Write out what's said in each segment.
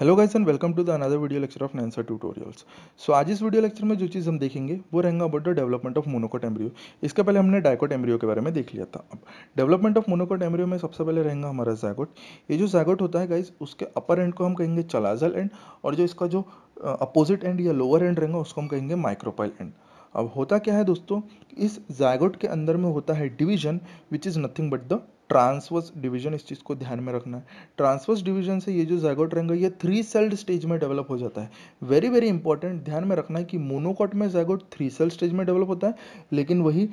hello guys and welcome to the another video lecture of Nancer tutorials so आज इस video lecture में जो चीज़ हम देखेंगे वो रहेंगे about the development of monocot embryo इसके पहले हमने डायकोट एम्ब्रियो के बारे में देख लिया था अब डेवलपमेंट ऑफ मोनोकोट एम्ब्रियो में सबसे पहले रहेगा हमारा जैगोट ये जो जैगोट होता है गाइज उसके अपर एंड को हम कहेंगे चलाजल एंड और जो इसका जो अपोजिट एंड या लोअर एंड रहेंगे उसको हम कहेंगे माइक्रोपाइल एंड अब होता क्या है दोस्तों इस जैगोट के अंदर में होता है division which is nothing but the transverse division इस चीज़ को ध्यान में रखना है ट्रांसवर्स डिवीजन से ये जो जैगोट रंग है ये थ्री सेल्ड स्टेज में डेवलप हो जाता है वेरी वेरी इंपॉर्टेंट ध्यान में रखना है कि मोनोकॉट में जैगोट थ्री सेल स्टेज में डेवलप होता है लेकिन वही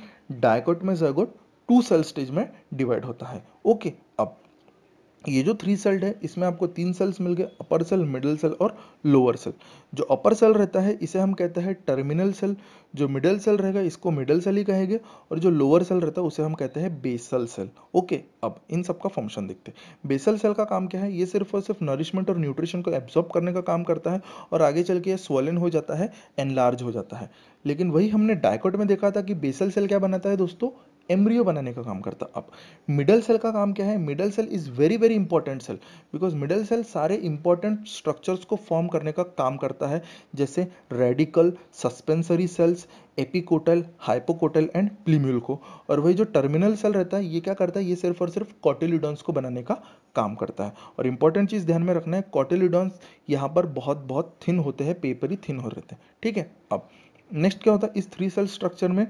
डायकोट में जैगोट टू सेल स्टेज में डिवाइड होता है ओके ये जो थ्री सेल्ड है इसमें आपको तीन सेल्स मिल गए अपर सेल मिडिल सेल और लोअर सेल जो अपर सेल रहता है इसे हम कहते हैं टर्मिनल सेल जो मिडिल सेल रहेगा इसको मिडिल सेल ही कहेंगे और जो लोअर सेल रहता है उसे हम कहते हैं बेसल सेल ओके अब इन सब का फंक्शन देखते हैं बेसल सेल का काम क्या है ये सिर्फ और सिर्फ नरिशमेंट और न्यूट्रिशन को एब्जॉर्ब करने का काम करता है और आगे चल के ये स्वलन हो जाता है एनलार्ज हो जाता है लेकिन वही हमने डायकोट में देखा था कि बेसल सेल क्या बनाता है दोस्तों एम्ब्रियो बनाने का काम करता अब मिडल सेल का काम क्या है middle cell is very very important cell because middle cell सारे इंपॉर्टेंट स्ट्रक्चर्स को फॉर्म करने का काम करता है जैसे radicle suspensory cells epicotyl hypocotyl and plumule को और वही जो टर्मिनल सेल रहता है ये क्या करता है ये सिर्फ और सिर्फ कॉटेलिडोन्स को बनाने का काम करता है और इंपॉर्टेंट चीज़ ध्यान में रखना है कॉटेलिडोन्स यहाँ पर बहुत बहुत थिन होते हैं पेपर ही थिन हो रहते हैं ठीक है अब नेक्स्ट क्या होता है इस थ्री सेल स्ट्रक्चर में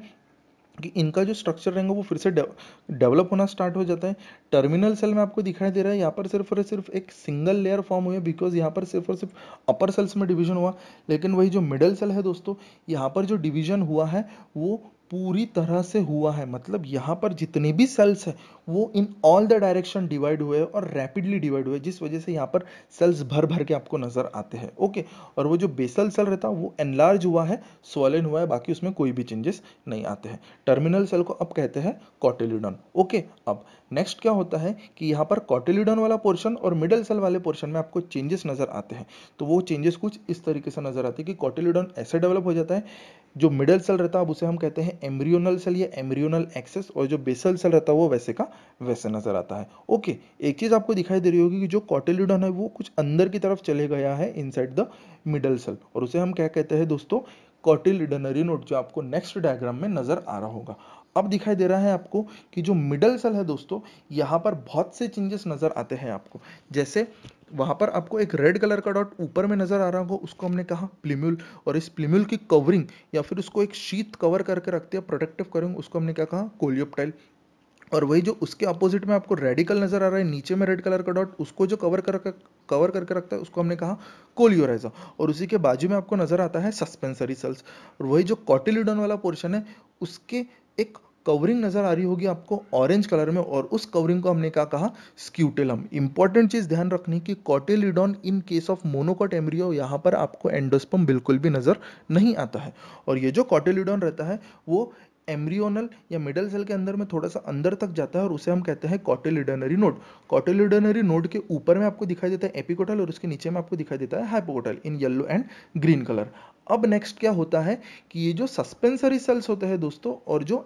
कि इनका जो स्ट्रक्चर रहेगा वो फिर से डेवलप होना स्टार्ट हो जाता है टर्मिनल सेल में आपको दिखाई दे रहा है यहाँ पर सिर्फ और सिर्फ एक सिंगल लेयर फॉर्म हुई है बिकॉज यहाँ पर सिर्फ और सिर्फ अपर सेल्स में डिवीजन हुआ लेकिन वही जो मिडल सेल है दोस्तों यहाँ पर जो डिवीजन हुआ है वो पूरी तरह से हुआ है मतलब यहाँ पर जितने भी सेल्स हैं वो in all the direction divide हुए और रैपिडली डिवाइड हुए जिस वजह से यहाँ पर सेल्स भर भर के आपको नज़र आते हैं ओके और वो जो बेसल सेल रहता है वो एनलार्ज हुआ है सोलन हुआ है बाकी उसमें कोई भी चेंजेस नहीं आते हैं टर्मिनल सेल को अब कहते हैं कॉटिलिडन ओके अब नेक्स्ट क्या होता है कि यहाँ पर कॉटेलिडन वाला पोर्शन और मिडल सेल वाले पोर्शन में आपको चेंजेस नज़र आते हैं तो वो चेंजेस कुछ इस तरीके से नज़र आते हैं कि कॉटेलिडन ऐसे डेवलप हो जाता है जो मिडल सेल रहता है अब उसे हम कहते हैं एम्ब्रियोनल सेल या एम्ब्रियोनल एक्सेस और जो बेसल सेल रहता है वो वैसे का वैसे नजर आता है ओके एक चीज़ आपको दिखाई दे रही होगी कि जो कॉटेल्यूडन है वो कुछ अंदर की तरफ चले गया है इन द मिडल सेल और उसे हम क्या कहते हैं दोस्तों कॉटिलिडनरी नोट जो आपको नेक्स्ट डायग्राम में नजर आ रहा होगा अब दिखाई दे रहा है आपको कि जो मिडल सेल है दोस्तों यहाँ पर बहुत से चेंजेस नज़र आते हैं आपको जैसे वहाँ पर आपको एक रेड कलर का डॉट ऊपर में नज़र आ रहा होगा उसको हमने कहा प्लीम्यूल और इस प्लीम्यूल की कवरिंग या फिर उसको एक शीत कवर करके रखते हैं प्रोटेक्टिव कवरिंग उसको हमने क्या कहा कोलियोप्टाइल और वही जो उसके अपोजिट में आपको रेडिकल नजर आ रहा है नीचे में रेड कलर का डॉट उसको जो कवर कर कवर करके रखता है उसको हमने कहा कोलियोराइजा और उसी के बाजू में आपको नजर आता है सस्पेंसरी सेल्स और वही जो कॉटिलिडन वाला पोर्शन है उसके एक कवरिंग नज़र आ रही होगी आपको ऑरेंज कलर में और उस कवरिंग को हमने क्या कहा स्क्यूटेलम इंपॉर्टेंट चीज़ ध्यान रखनी कि cotyledon in case of monocot embryo यहाँ पर आपको एंडोस्पम बिल्कुल भी नज़र नहीं आता है और ये जो कॉटेलिडॉन रहता है वो एम्ब्रियोनल या मिडल सेल के अंदर में थोड़ा सा अंदर तक जाता है और उसे हम कहते हैं कॉटेलिडनरी नोड कॉटेलिडनरी नोड के ऊपर में आपको दिखाई देता है एपिकोटल और उसके नीचे में आपको दिखाई देता है hypocotyl in yellow and green colour अब नेक्स्ट क्या होता है कि ये जो सस्पेंसरी सेल्स होते हैं दोस्तों और जो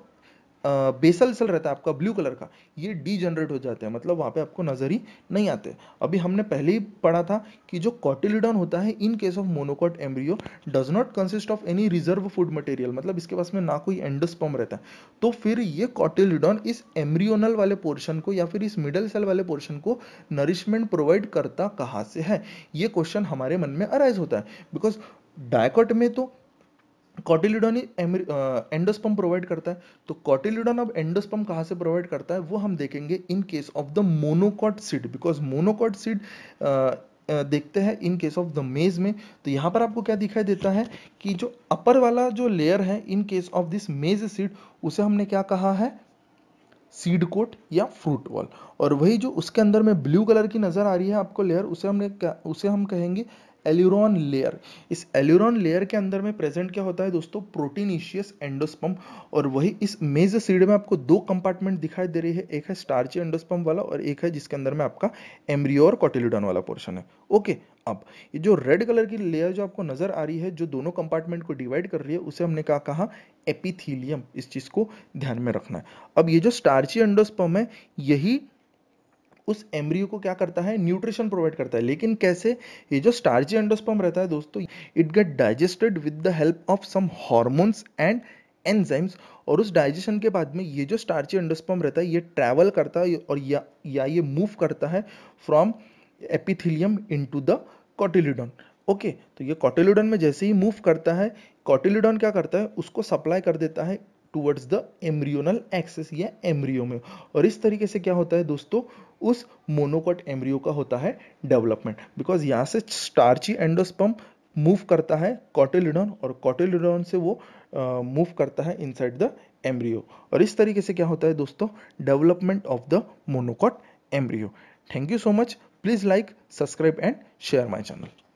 बेसल सेल रहता है आपका ब्लू कलर का ये डी जनरेट हो जाते हैं मतलब वहाँ पे आपको नज़र ही नहीं आते अभी हमने पहले ही पढ़ा था कि जो कॉटिलिडॉन होता है in case of monocot embryo does not consist of any reserve food material मतलब इसके पास में ना कोई एंडोस्पम रहता है तो फिर ये कॉटिलिडॉन इस एम्ब्रियोनल वाले पोर्शन को या फिर इस मिडल सेल वाले पोर्शन को नरिशमेंट प्रोवाइड करता कहाँ से है ये क्वेश्चन हमारे मन में अराइज होता है बिकॉज डायकॉट में तो कॉटिलिडोन एंडोस्पम प्रोवाइड करता है तो कॉटिलिडोन अब एंडोस्पम कहाँ से प्रोवाइड करता है वो हम देखेंगे in case of the monocot seed because monocot seed देखते हैं इन केस ऑफ द मेज में तो यहाँ पर आपको क्या दिखाई देता है कि जो अपर वाला जो लेयर है in case of this maize seed उसे हमने क्या कहा है सीड कोट या फ्रूट वॉल और वही जो उसके अंदर में ब्लू कलर की नज़र आ रही है आपको लेयर उसे हमने उसे हम कहेंगे एल्यूरॉन लेयर इस एल्यूरॉन लेयर के अंदर में प्रेजेंट क्या होता है दोस्तों प्रोटीनिशियस एंडोस्पम और वही इस मेज सीड में आपको दो कंपार्टमेंट दिखाई दे रही है एक है स्टार्ची एंडोस्पम वाला और एक है जिसके अंदर में आपका एम्ब्रियो और कॉटिलिडन वाला पोर्शन है ओके अब ये जो रेड कलर की लेयर जो आपको नजर आ रही है जो दोनों कंपार्टमेंट को डिवाइड कर रही है उसे हमने क्या कहा एपिथीलियम इस चीज को ध्यान में रखना है अब ये जो स्टार्ची एंडोस्पम है यही उस एम्ब्रियो को क्या करता है न्यूट्रिशन प्रोवाइड करता है लेकिन कैसे ये जो स्टार्जी एंडोस्पर्म रहता है दोस्तों it get digested with the help of some hormones and enzymes और उस डाइजेशन के बाद में ये जो स्टार्ची एंडोस्पर्म रहता है ये ट्रैवल करता है और या, या ये मूव करता है from epithelium into the cotyledon okay तो ये कॉटिलिडोन में जैसे ही मूव करता है कॉटिलिडोन क्या करता है उसको सप्लाई कर देता है टूवर्ड्स द एम्ब्रियोनल एक्सेस या एम्ब्रियो में और इस तरीके से क्या होता है दोस्तों उस मोनोकट एम्ब्रियो का होता है डेवलपमेंट बिकॉज यहाँ से स्टार्ची एंडोस्पम मूव करता है कॉटेलिडॉन और कॉटेलिडॉन से वो मूव करता है इनसाइड द एम्ब्रियो और इस तरीके से क्या होता है दोस्तों development of the monocot embryo thank you so much please like subscribe and share my channel